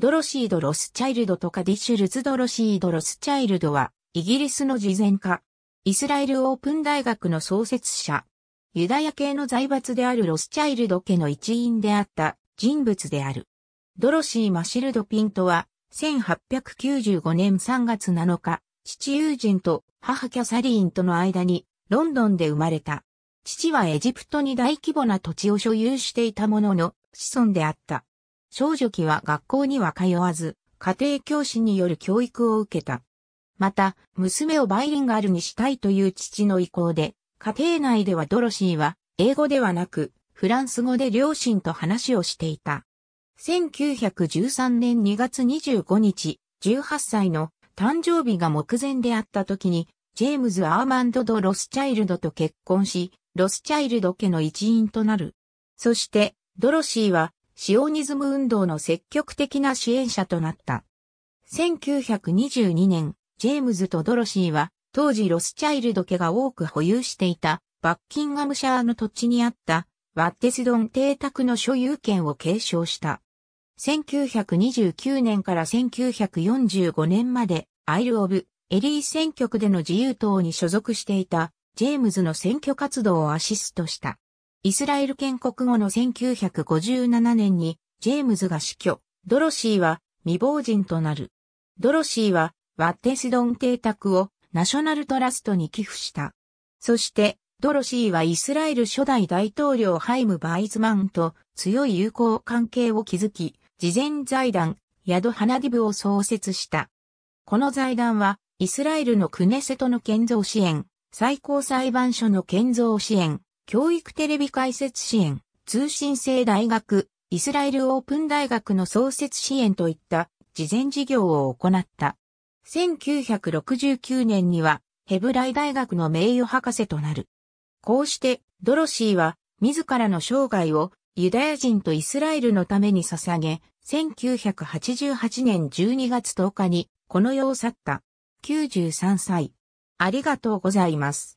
ドロシード・ロスチャイルドとかディッシュルズ・ドロシード・ロスチャイルドは、イギリスの慈善家、イスラエルオープン大学の創設者、ユダヤ系の財閥であるロスチャイルド家の一員であった人物である。ドロシー・マシルド・ピントは、1895年3月7日、父友人と母キャサリーンとの間にロンドンで生まれた。父はエジプトに大規模な土地を所有していたものの子孫であった。少女期は学校には通わず、家庭教師による教育を受けた。また、娘をバイリンガルにしたいという父の意向で、家庭内ではドロシーは、英語ではなく、フランス語で両親と話をしていた。1913年2月25日、18歳の誕生日が目前であった時に、ジェームズ・アーマンド・ド・ロスチャイルドと結婚し、ロスチャイルド家の一員となる。そして、ドロシーは、シオニズム運動の積極的な支援者となった。1922年、ジェームズとドロシーは、当時ロスチャイルド家が多く保有していた、バッキンガムシャーの土地にあった、ワッテスドン邸宅の所有権を継承した。1929年から1945年まで、アイル・オブ・エリー選挙区での自由党に所属していた、ジェームズの選挙活動をアシストした。イスラエル建国後の1957年にジェームズが死去、ドロシーは未亡人となる。ドロシーはワッテスドン邸宅をナショナルトラストに寄付した。そしてドロシーはイスラエル初代大統領ハイム・バイズマンと強い友好関係を築き、事前財団ヤド・ハナディブを創設した。この財団はイスラエルのクネセトの建造支援、最高裁判所の建造支援、教育テレビ解説支援、通信制大学、イスラエルオープン大学の創設支援といった事前事業を行った。1969年にはヘブライ大学の名誉博士となる。こうしてドロシーは自らの生涯をユダヤ人とイスラエルのために捧げ、1988年12月10日にこの世を去った。93歳。ありがとうございます。